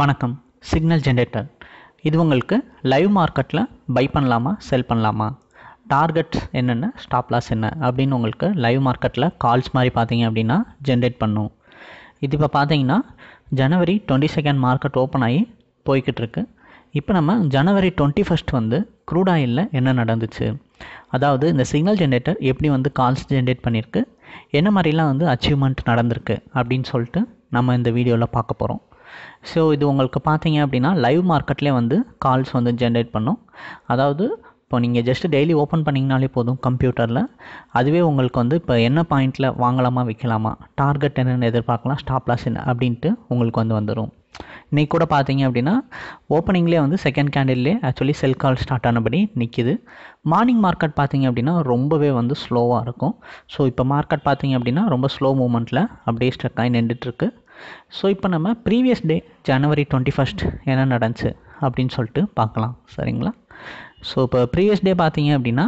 வணக்கம் signal generator இது உங்களுக்கு லைவ் மார்க்கெட்டில் பை பண்ணலாமா செல் பண்ணலாமா டார்கெட்ஸ் என்னென்ன ஸ்டாப் லாஸ் என்ன அப்படின்னு உங்களுக்கு லைவ் மார்க்கெட்டில் கால்ஸ் மாதிரி பார்த்தீங்க அப்படின்னா ஜென்ரேட் பண்ணும் இது இப்போ பார்த்தீங்கன்னா ஜனவரி டுவெண்ட்டி செகண்ட் மார்க்கெட் ஓப்பன் ஆகி போய்கிட்டு இருக்கு இப்போ நம்ம ஜனவரி டுவெண்ட்டி ஃபஸ்ட் வந்து க்ரூட் ஆயிலில் என்ன நடந்துச்சு அதாவது இந்த சிக்னல் ஜென்ரேட்டர் எப்படி வந்து கால்ஸ் ஜென்ரேட் பண்ணியிருக்கு என்ன மாதிரிலாம் வந்து அச்சீவ்மெண்ட் நடந்திருக்கு அப்படின்னு சொல்லிட்டு நம்ம இந்த வீடியோவில் பார்க்க போகிறோம் ஸோ இது உங்களுக்கு பார்த்தீங்க அப்படின்னா லைவ் மார்க்கெட்லேயே வந்து கால்ஸ் வந்து ஜென்ரேட் பண்ணும் அதாவது இப்போ நீங்கள் ஜஸ்ட்டு டெய்லி ஓப்பன் பண்ணிங்கனாலே போதும் கம்ப்யூட்டரில் அதுவே உங்களுக்கு வந்து இப்போ என்ன பாயிண்ட்டில் வாங்கலாமா விற்கலாமா டார்கெட் என்னென்னு எதிர்பார்க்கலாம் ஸ்டாப் லாஸ் என்ன அப்படின்ட்டு உங்களுக்கு வந்து வந்துடும் இன்றைக்கி கூட பார்த்தீங்க அப்படின்னா ஓப்பனிங்லேயே வந்து செகண்ட் கேண்டில்லே ஆக்சுவலி செல் கால் ஸ்டார்ட் ஆனபடி நிற்கிது மார்னிங் மார்க்கெட் பார்த்தீங்க அப்படின்னா ரொம்பவே வந்து ஸ்லோவாக இருக்கும் ஸோ இப்போ மார்க்கெட் பார்த்திங்க அப்படின்னா ரொம்ப ஸ்லோ மூமெண்ட்டில் அப்படியே ஸ்டக்காகி நின்றுட்டுருக்கு ஸோ இப்போ நம்ம ப்ரீவியஸ் டே ஜனவரி டுவெண்ட்டி ஃபஸ்ட் என்ன நடந்துச்சு அப்படின்னு சொல்லிட்டு பார்க்கலாம் சரிங்களா ஸோ இப்போ ப்ரீவியஸ் டே பார்த்தீங்க அப்படின்னா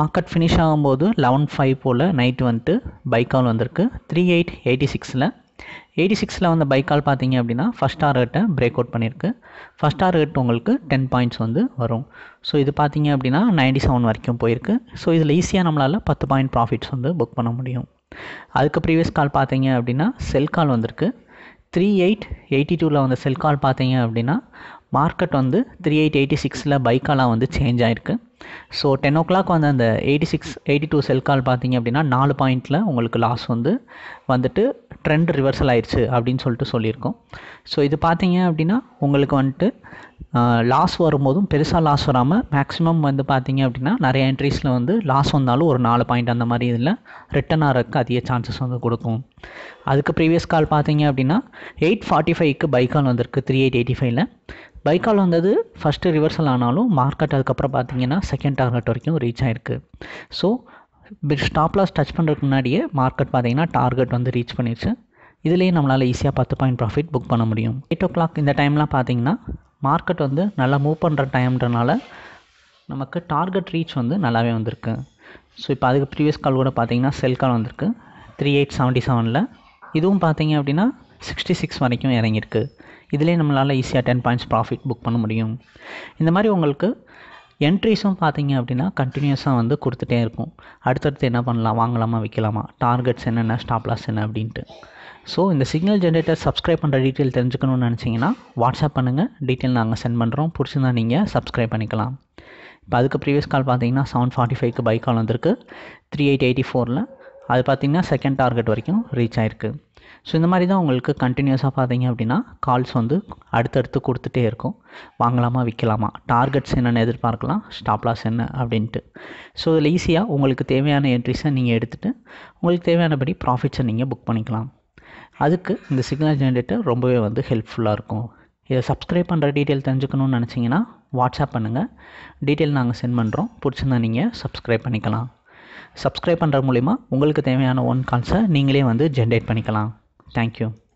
மார்க்கெட் ஃபினிஷ் ஆகும்போது லெவன் ஃபைவ் போல் நைட்டு வந்துட்டு பைக்கால் வந்திருக்கு three eight eighty six eighty சிக்ஸில் வந்து பைக்கால் பார்த்தீங்க அப்படின்னா ஃபஸ்ட் டார்கெட்டை பிரேக் அவுட் பண்ணியிருக்கு ஃபஸ்ட் டார்கெட் உங்களுக்கு டென் பாயிண்ட்ஸ் வந்து வரும் ஸோ இது பார்த்தீங்க அப்படின்னா நைன்டி செவன் வரைக்கும் போயிருக்கு ஸோ இதில் ஈஸியாக நம்மளால் பத்து பாயிண்ட் ப்ராஃபிட்ஸ் வந்து புக் பண்ண முடியும் அதுக்கு ப்ரீவியஸ் கால் பார்த்தீங்க அப்படின்னா செல் கால் வந்திருக்கு த்ரீ எயிட் எயிட்டி டூவில் வந்த செல் கால் பார்த்தீங்க அப்படின்னா மார்க்கெட் வந்து த்ரீ எயிட் எயிட்டி சிக்ஸில் பைக்காலாக வந்து சேஞ்ச் ஆகிருக்கு ஸோ டென் ஓ கிளாக் வந்து அந்த eighty six eighty two sell call பார்த்தீங்க அப்படின்னா நாலு பாயிண்டில் உங்களுக்கு லாஸ் வந்து வந்துட்டு ட்ரெண்ட் ரிவர்சல் ஆயிடுச்சு அப்படின்னு சொல்லிட்டு சொல்லியிருக்கோம் ஸோ இது பார்த்தீங்க அப்படின்னா உங்களுக்கு வந்துட்டு லாஸ் வரும்போதும் பெருசாக லாஸ் வராமல் மேக்ஸிமம் வந்து பார்த்தீங்க அப்படின்னா நிறைய என்ட்ரிஸில் வந்து லாஸ் வந்தாலும் ஒரு நாலு பாயிண்ட் அந்த மாதிரி இதில் ரிட்டன் ஆகிறதுக்கு அதிக சான்சஸ் வந்து கொடுக்கும் அதுக்கு ப்ரீவியஸ் கால் பார்த்தீங்க அப்படின்னா எயிட் ஃபார்ட்டி ஃபைவ்க்கு பைக்கால் வந்திருக்கு த்ரீ எயிட் எயிட்டி ஃபைவ்ல பைக்கால் வந்தது ஃபஸ்ட்டு ரிவர்சல் ஆனாலும் மார்க்கெட் அதுக்கப்புறம் பார்த்தீங்கன்னா செகண்ட் டார்கெட் வரைக்கும் ரீச் ஆகிருக்கு ஸோ ஸ்டாப் லாஸ் டச் பண்ணுறதுக்கு முன்னாடியே மார்க்கெட் பார்த்திங்கன்னா டார்கெட் வந்து ரீச் பண்ணிடுச்சு இதிலேயே நம்மளால் ஈஸியாக பத்து பாயிண்ட் ப்ராஃபிட் புக் பண்ண முடியும் எயிட் ஓ கிளாக் இந்த டைம்லாம் பார்த்திங்கன்னா மார்க்கெட் வந்து நல்லா மூவ் பண்ணுற டைம்ன்றனால நமக்கு டார்கெட் ரீச் வந்து நல்லாவே வந்திருக்கு ஸோ இப்போ அதுக்கு ப்ரீவியஸ் கால் கூட பார்த்திங்கன்னா செல் கால் வந்திருக்கு த்ரீ எயிட் செவன்ட்டி செவனில் இதுவும் பார்த்திங்க அப்படின்னா சிக்ஸ்டி சிக்ஸ் வரைக்கும் இறங்கியிருக்கு இதிலே நம்மளால் ஈஸியாக டென் பாயிண்ட்ஸ் ப்ராஃபிட் புக் பண்ண முடியும் இந்த மாதிரி உங்களுக்கு என்ட்ரிஸும் பார்த்தீங்க அப்படின்னா கண்டினியூஸாக வந்து கொடுத்துட்டே இருக்கும் அடுத்தடுத்து என்ன பண்ணலாம் வாங்கலாமா விற்கலாமா டார்கெட்ஸ் என்னென்ன ஸ்டாப்லாஸ் என்ன அப்படின்ட்டு ஸோ இந்த சிக்னல் ஜென்ரேட்டர் சப்ஸ்கிரைப் பண்ணுற டீட்டெயில் தெரிஞ்சுக்கணும்னு நினச்சிங்கன்னா வாட்ஸ்அப் பண்ணுங்கள் டீட்டெயில் நாங்கள் சென்ட் பண்ணுறோம் பிடிச்சிருந்தா நீங்கள் சப்ஸ்கிரைப் பண்ணிக்கலாம் இப்போ அதுக்கு ப்ரீவியஸ் கால் பார்த்தீங்கன்னா செவன் ஃபார்ட்டி ஃபைவ்க்கு பை கால் வந்திருக்கு த்ரீ எயிட் எயிட்டி ஃபோரில் அது பார்த்திங்கன்னா செகண்ட் டார்கெட் வரைக்கும் ரீச் ஆயிருக்கு ஸோ இந்த மாதிரி தான் உங்களுக்கு கண்டினியூஸாக பார்த்தீங்க அப்படின்னா கால்ஸ் வந்து அடுத்தடுத்து கொடுத்துட்டே இருக்கும் வாங்கலாமா விற்கலாமா டார்கெட்ஸ் என்னென்னு எதிர்பார்க்கலாம் ஸ்டாப்லாஸ் என்ன அப்படின்ட்டு ஸோ இதில் ஈஸியாக உங்களுக்கு தேவையான என்ட்ரிஸை நீங்கள் எடுத்துகிட்டு உங்களுக்கு தேவையானபடி ப்ராஃபிட்ஸை நீங்கள் புக் பண்ணிக்கலாம் அதுக்கு இந்த சிக்னல் ஜென்ரேட்டர் ரொம்பவே வந்து ஹெல்ப்ஃபுல்லாக இருக்கும் இதை சப்ஸ்கிரைப் பண்ணுற டீட்டெயில் தெரிஞ்சுக்கணும்னு நினச்சிங்கன்னா வாட்ஸ்அப் பண்ணுங்கள் டீட்டெயில் நாங்கள் சென்ட் பண்ணுறோம் பிடிச்சிருந்தா நீங்கள் சப்ஸ்கிரைப் பண்ணிக்கலாம் சப்ஸ்கிரைப் பண்ணுற மூலிமா உங்களுக்கு தேவையான ஒன் கால்ஸை நீங்களே வந்து ஜென்ரேட் பண்ணிக்கலாம் Thank you.